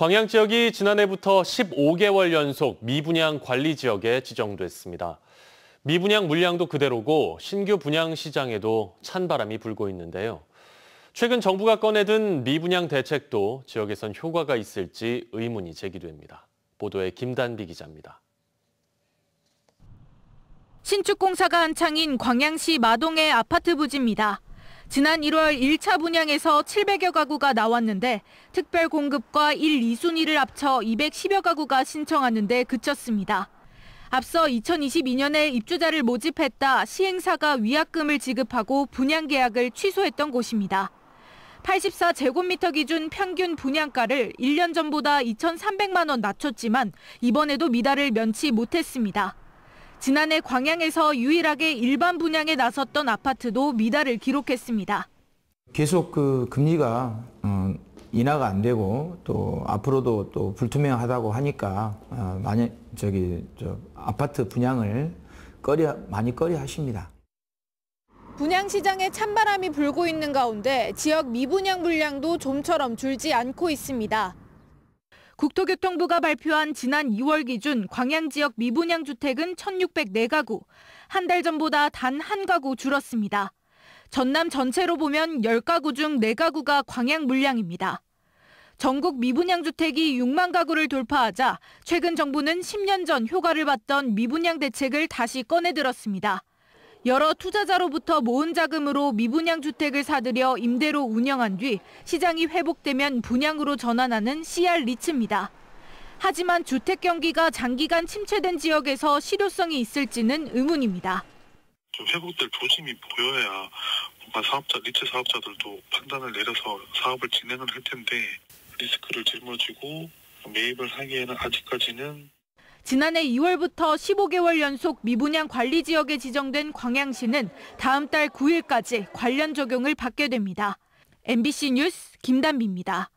광양 지역이 지난해부터 15개월 연속 미분양 관리 지역에 지정됐습니다. 미분양 물량도 그대로고 신규 분양 시장에도 찬바람이 불고 있는데요. 최근 정부가 꺼내든 미분양 대책도 지역에선 효과가 있을지 의문이 제기됩니다. 보도에 김단비 기자입니다. 신축 공사가 한창인 광양시 마동의 아파트 부지입니다. 지난 1월 1차 분양에서 700여 가구가 나왔는데 특별 공급과 1, 2순위를 합쳐 210여 가구가 신청하는데 그쳤습니다. 앞서 2022년에 입주자를 모집했다 시행사가 위약금을 지급하고 분양 계약을 취소했던 곳입니다. 84제곱미터 기준 평균 분양가를 1년 전보다 2,300만 원 낮췄지만 이번에도 미달을 면치 못했습니다. 지난해 광양에서 유일하게 일반 분양에 나섰던 아파트도 미달을 기록했습니다. 계속 그 금리가 어, 인하가 안 되고 또 앞으로도 또 불투명하다고 하니까 어, 많이 저기 아파트 분양을 꺼리 많이 꺼리 하십니다. 분양 시장에 찬바람이 불고 있는 가운데 지역 미분양 물량도 좀처럼 줄지 않고 있습니다. 국토교통부가 발표한 지난 2월 기준 광양 지역 미분양 주택은 1,604가구, 한 달 전보다 단 한 가구 줄었습니다. 전남 전체로 보면 10가구 중 4가구가 광양 물량입니다. 전국 미분양 주택이 6만 가구를 돌파하자 최근 정부는 10년 전 효과를 봤던 미분양 대책을 다시 꺼내들었습니다. 여러 투자자로부터 모은 자금으로 미분양 주택을 사들여 임대로 운영한 뒤 시장이 회복되면 분양으로 전환하는 CR 리츠입니다. 하지만 주택 경기가 장기간 침체된 지역에서 실효성이 있을지는 의문입니다. 좀 회복될 조짐이 보여야 뭔가 사업자, 리츠 사업자들도 판단을 내려서 사업을 진행을 할 텐데 리스크를 짊어지고 매입을 하기에는 아직까지는 지난해 2월부터 15개월 연속 미분양 관리 지역에 지정된 광양시는 다음 달 9일까지 관련 적용을 받게 됩니다. MBC 뉴스 김단비입니다.